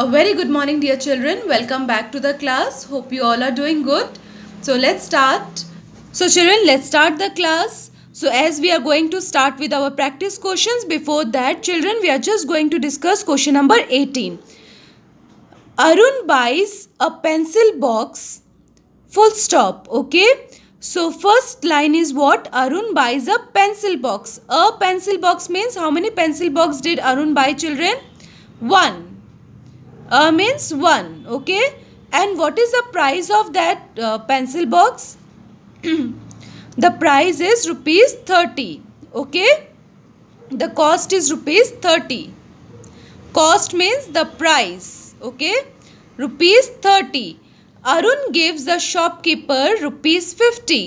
A very good morning dear children. Welcome back to the class. Hope you all are doing good. So let's start. So children let's start the class. So as we are going to start with our practice questions before that children we are just going to discuss question number 18. Arun buys a pencil box full stop okay. So first line is what Arun buys a pencil box. A pencil box means how many pencil box did Arun buy children? One uh, means 1 okay and what is the price of that uh, pencil box the price is rupees 30 okay the cost is rupees 30 cost means the price okay rupees 30 arun gives the shopkeeper rupees 50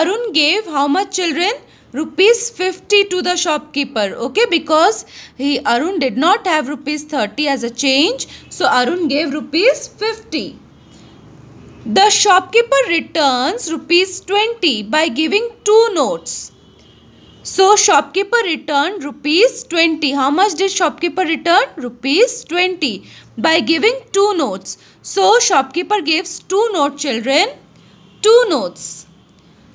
arun gave how much children rupees 50 to the shopkeeper okay because he Arun did not have rupees 30 as a change so Arun gave rupees 50 the shopkeeper returns rupees 20 by giving two notes so shopkeeper returned rupees 20. How much did shopkeeper return? Rupees 20 by giving two notes. So shopkeeper gives two note children, two notes.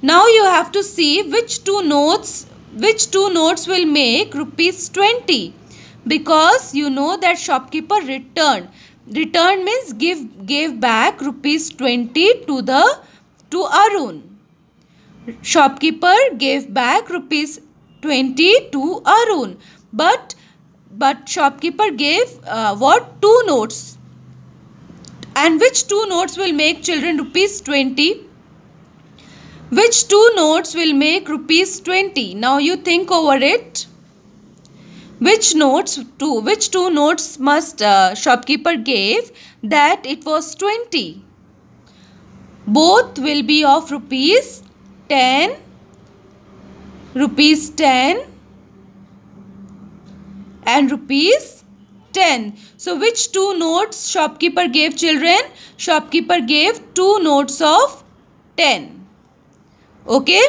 Now you have to see which two notes which two notes will make rupees 20 because you know that shopkeeper returned return means give gave back rupees 20 to the to arun shopkeeper gave back rupees 20 to arun but but shopkeeper gave uh, what two notes and which two notes will make children rupees 20 which two notes will make rupees 20? Now you think over it. Which notes two? Which two notes must uh, shopkeeper gave that it was 20? Both will be of rupees 10. Rupees 10 and rupees 10. So which two notes shopkeeper gave children? Shopkeeper gave two notes of 10 okay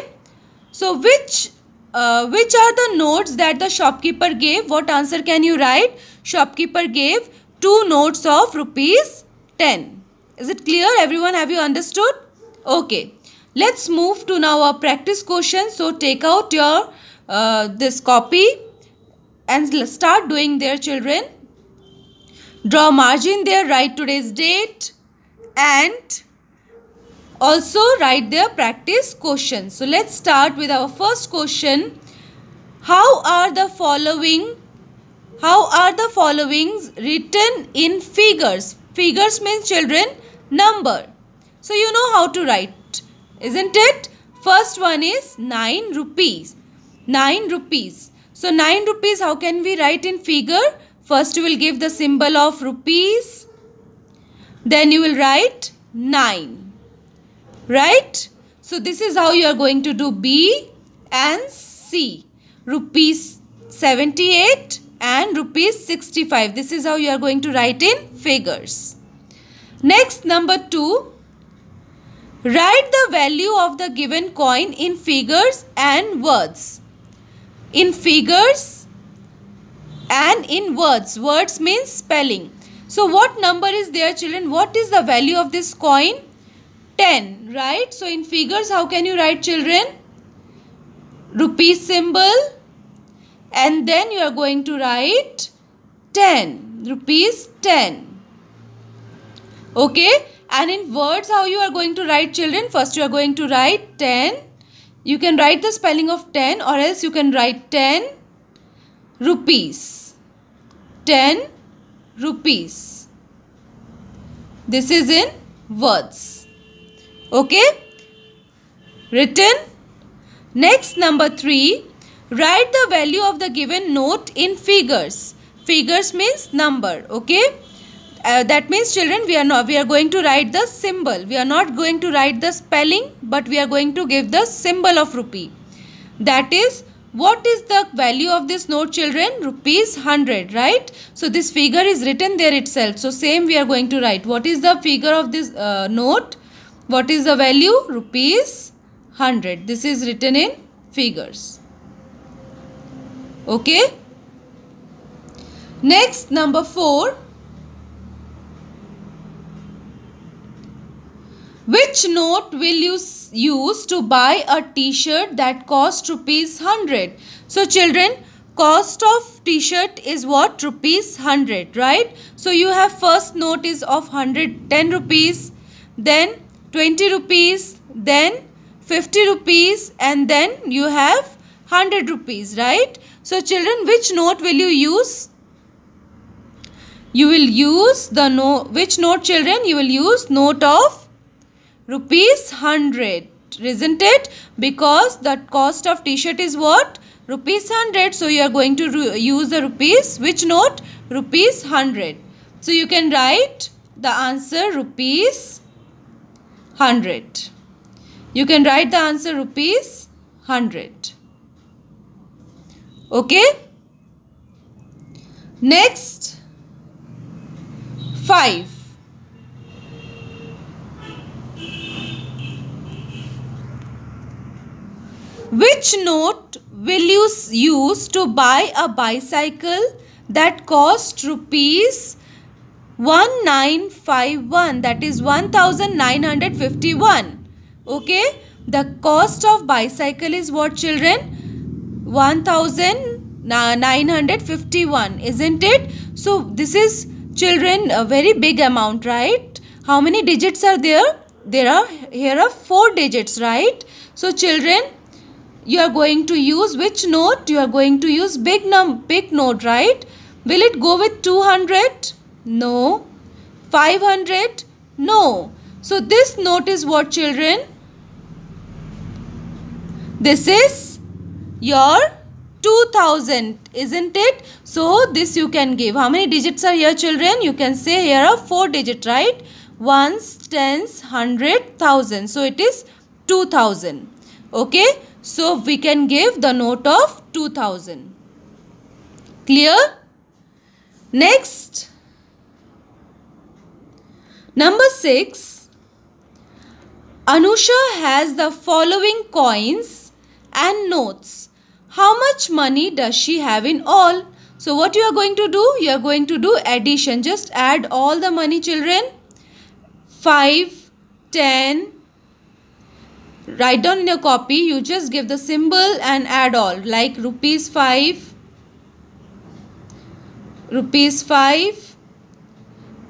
so which uh, which are the notes that the shopkeeper gave what answer can you write shopkeeper gave two notes of rupees 10 is it clear everyone have you understood okay let's move to now our practice question so take out your uh, this copy and start doing their children draw margin there write today's date and also write their practice questions. So let's start with our first question. How are the following how are the followings written in figures? Figures means children number. So you know how to write, isn't it? First one is 9 rupees. 9 rupees. So 9 rupees how can we write in figure? First you will give the symbol of rupees. Then you will write 9 right so this is how you are going to do b and c rupees 78 and rupees 65 this is how you are going to write in figures next number 2 write the value of the given coin in figures and words in figures and in words words means spelling so what number is there children what is the value of this coin 10 right so in figures how can you write children rupee symbol and then you are going to write 10 rupees 10 okay and in words how you are going to write children first you are going to write 10 you can write the spelling of 10 or else you can write 10 rupees 10 rupees this is in words Okay? Written. Next number 3. Write the value of the given note in figures. Figures means number. Okay? Uh, that means children we are not we are going to write the symbol we are not going to write the spelling but we are going to give the symbol of rupee that is what is the value of this note children rupees 100 right so this figure is written there itself so same we are going to write what is the figure of this uh, note what is the value? Rupees 100. This is written in figures. Okay. Next, number 4. Which note will you use to buy a t-shirt that costs rupees 100? So children, cost of t-shirt is what? Rupees 100, right? So you have first note is of 100, 10 rupees. Then 20 rupees, then 50 rupees and then you have 100 rupees, right? So children, which note will you use? You will use the note, which note children? You will use note of rupees 100, isn't it? Because the cost of t-shirt is what? Rupees 100. So you are going to use the rupees, which note? Rupees 100. So you can write the answer rupees 100. You can write the answer rupees 100. Okay. Next, 5. Which note will you use to buy a bicycle that costs rupees 1951 that is 1951 okay the cost of bicycle is what children 1951 isn't it so this is children a very big amount right how many digits are there there are here are four digits right so children you are going to use which note? you are going to use big num big note, right will it go with 200 no. 500? No. So this note is what children? This is your 2000 isn't it? So this you can give. How many digits are here children? You can say here are 4 digit right? Ones, tens, hundred, thousand. So it is 2000. Okay. So we can give the note of 2000. Clear? Next. Number 6. Anusha has the following coins and notes. How much money does she have in all? So what you are going to do? You are going to do addition. Just add all the money children. 5, 10. Write down in your copy. You just give the symbol and add all. Like rupees 5. Rupees 5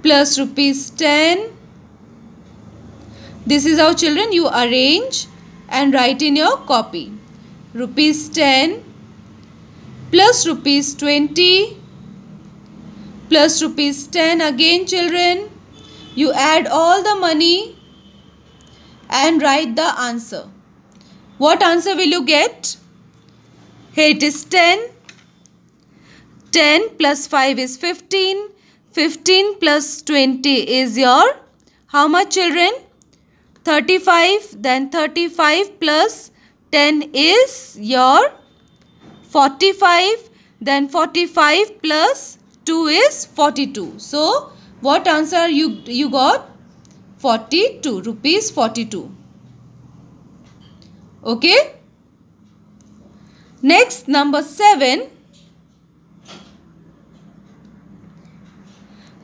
plus rupees 10. This is how children you arrange and write in your copy. Rupees 10 plus rupees 20 plus rupees 10 again children you add all the money and write the answer what answer will you get here it is 10 10 plus 5 is 15 15 plus 20 is your how much children? 35 then 35 plus 10 is your 45 then 45 plus 2 is 42. So what answer you, you got? 42 rupees 42. Okay. Next number 7.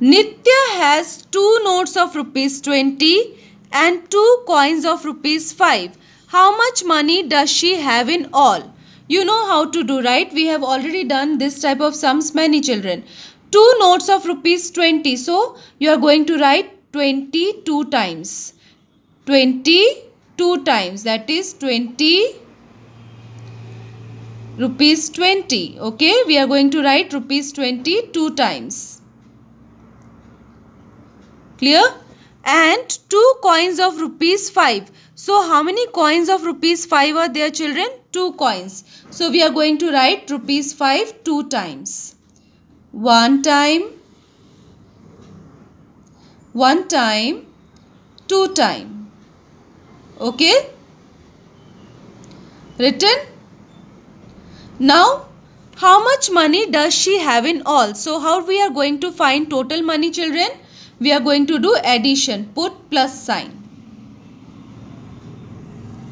Nitya has two notes of rupees 20 and two coins of rupees 5. How much money does she have in all? You know how to do, right? We have already done this type of sums many children. Two notes of rupees 20. So, you are going to write 22 times. 22 times. That is 20 rupees 20. Okay? We are going to write rupees 22 times. Clear? And 2 coins of rupees 5. So how many coins of rupees 5 are there children? 2 coins. So we are going to write rupees 5 2 times. 1 time, 1 time, 2 time. Okay? Written? Now, how much money does she have in all? So, how we are going to find total money children? we are going to do addition put plus sign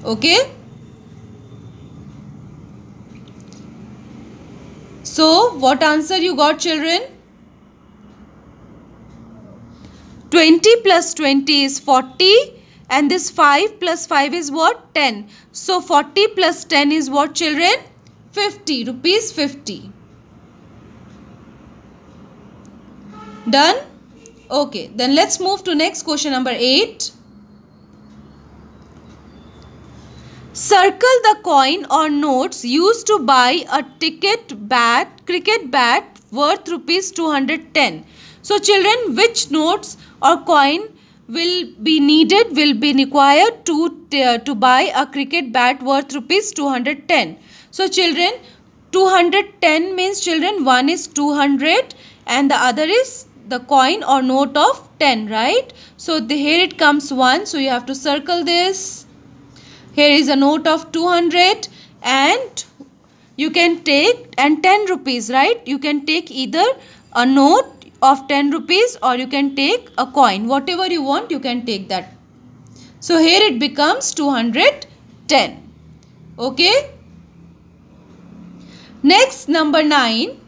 okay so what answer you got children 20 plus 20 is 40 and this 5 plus 5 is what 10 so 40 plus 10 is what children 50 rupees 50 done Okay, then let's move to next question number 8. Circle the coin or notes used to buy a ticket bat, cricket bat worth rupees 210. So children, which notes or coin will be needed, will be required to, uh, to buy a cricket bat worth rupees 210. So children, 210 means children, one is 200 and the other is the coin or note of 10 right so the, here it comes 1 so you have to circle this here is a note of 200 and you can take and 10 rupees right you can take either a note of 10 rupees or you can take a coin whatever you want you can take that so here it becomes 210 okay next number 9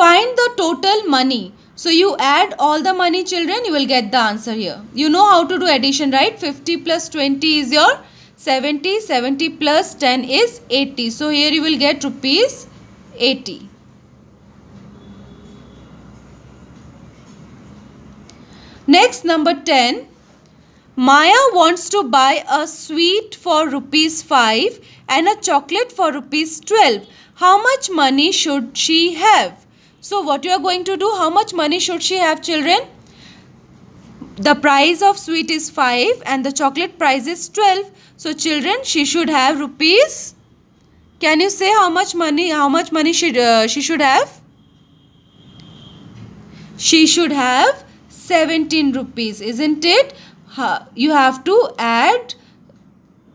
Find the total money. So you add all the money children, you will get the answer here. You know how to do addition, right? 50 plus 20 is your 70, 70 plus 10 is 80. So here you will get rupees 80. Next number 10. Maya wants to buy a sweet for rupees 5 and a chocolate for rupees 12. How much money should she have? So what you are going to do? How much money should she have children? The price of sweet is 5 and the chocolate price is 12. So children she should have rupees. Can you say how much money how much money should uh, she should have? She should have 17 rupees isn't it? You have to add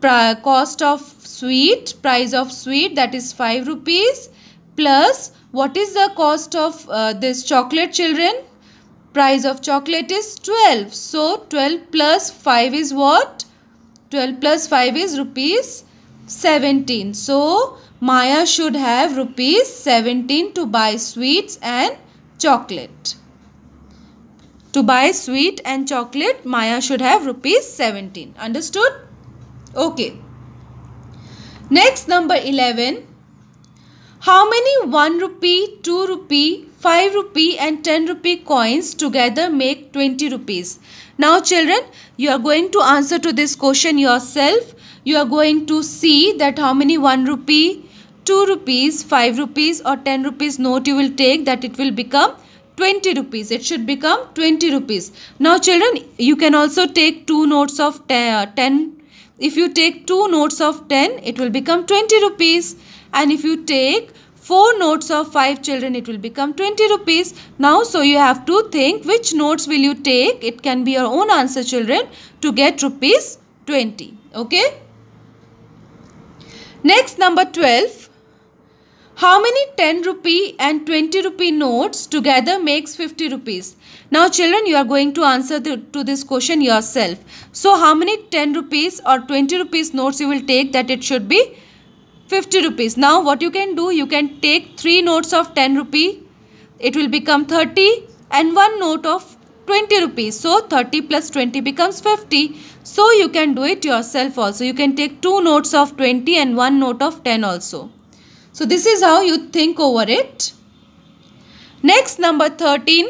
cost of sweet price of sweet that is 5 rupees plus what is the cost of uh, this chocolate children? Price of chocolate is 12. So 12 plus 5 is what? 12 plus 5 is rupees 17. So Maya should have rupees 17 to buy sweets and chocolate. To buy sweet and chocolate, Maya should have rupees 17. Understood? Okay. Next number 11. How many 1 rupee, 2 rupee, 5 rupee and 10 rupee coins together make 20 rupees? Now children, you are going to answer to this question yourself. You are going to see that how many 1 rupee, 2 rupees, 5 rupees or 10 rupees note you will take that it will become 20 rupees. It should become 20 rupees. Now children, you can also take two notes of uh, 10. If you take two notes of 10, it will become 20 rupees and if you take 4 notes of 5 children it will become 20 rupees. Now so you have to think which notes will you take. It can be your own answer children to get rupees 20. Okay. Next number 12. How many 10 rupee and 20 rupee notes together makes 50 rupees? Now children you are going to answer the, to this question yourself. So how many 10 rupees or 20 rupees notes you will take that it should be 50 rupees. Now what you can do, you can take 3 notes of 10 rupee. It will become 30 and 1 note of 20 rupees. So 30 plus 20 becomes 50. So you can do it yourself also. You can take 2 notes of 20 and 1 note of 10 also. So this is how you think over it. Next number 13.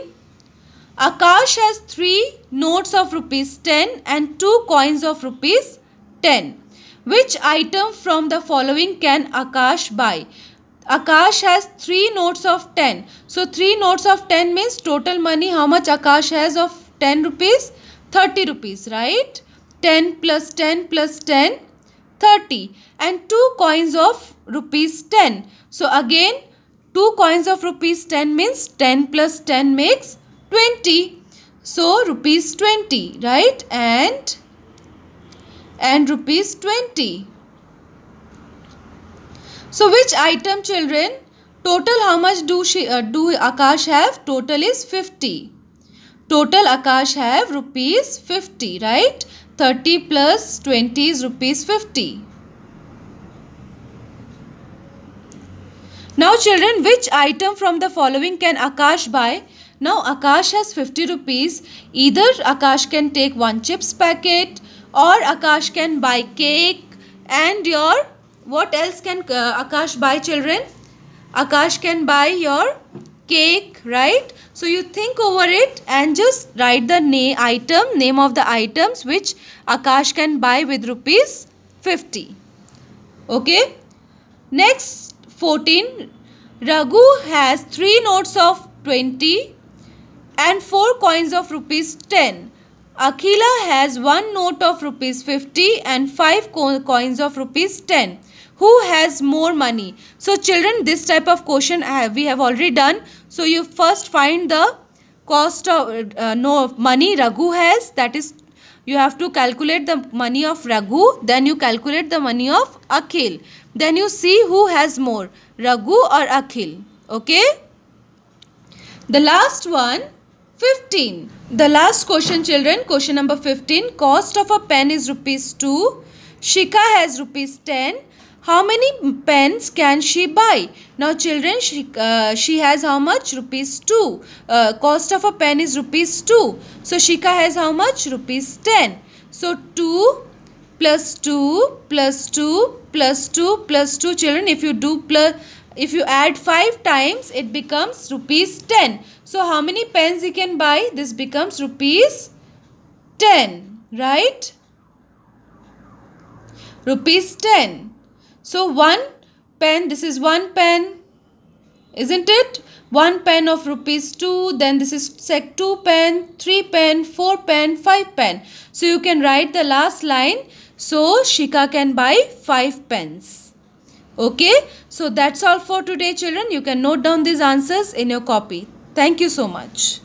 Akash has 3 notes of rupees 10 and 2 coins of rupees 10. Which item from the following can Akash buy? Akash has 3 notes of 10. So 3 notes of 10 means total money how much Akash has of 10 rupees? 30 rupees, right? 10 plus 10 plus 10, 30. And 2 coins of rupees 10. So again 2 coins of rupees 10 means 10 plus 10 makes 20. So rupees 20, right? And and rupees 20. So which item children? Total how much do, she, uh, do Akash have? Total is 50. Total Akash have rupees 50, right? 30 plus 20 is rupees 50. Now children, which item from the following can Akash buy? Now Akash has 50 rupees. Either Akash can take one chips packet, or Akash can buy cake and your what else can uh, Akash buy children? Akash can buy your cake right so you think over it and just write the name item name of the items which Akash can buy with rupees 50 okay next 14 Raghu has 3 notes of 20 and 4 coins of rupees 10 Akila has one note of rupees 50 and five co coins of rupees 10. Who has more money? So children, this type of question have, we have already done. So you first find the cost of uh, no money Raghu has. That is, you have to calculate the money of Raghu. Then you calculate the money of Akhil. Then you see who has more, Raghu or Akhil. Okay. The last one 15. The last question children, question number 15. Cost of a pen is rupees 2. Shika has rupees 10. How many pens can she buy? Now children, she, uh, she has how much? Rupees 2. Uh, cost of a pen is rupees 2. So Shika has how much? Rupees 10. So 2 plus 2 plus 2 plus 2 plus 2 children if you do plus if you add 5 times it becomes rupees 10 so how many pens you can buy this becomes rupees 10 right rupees 10 so one pen this is one pen isn't it one pen of rupees 2 then this is sec 2 pen 3 pen 4 pen 5 pen so you can write the last line so shika can buy 5 pens okay so that's all for today children. You can note down these answers in your copy. Thank you so much.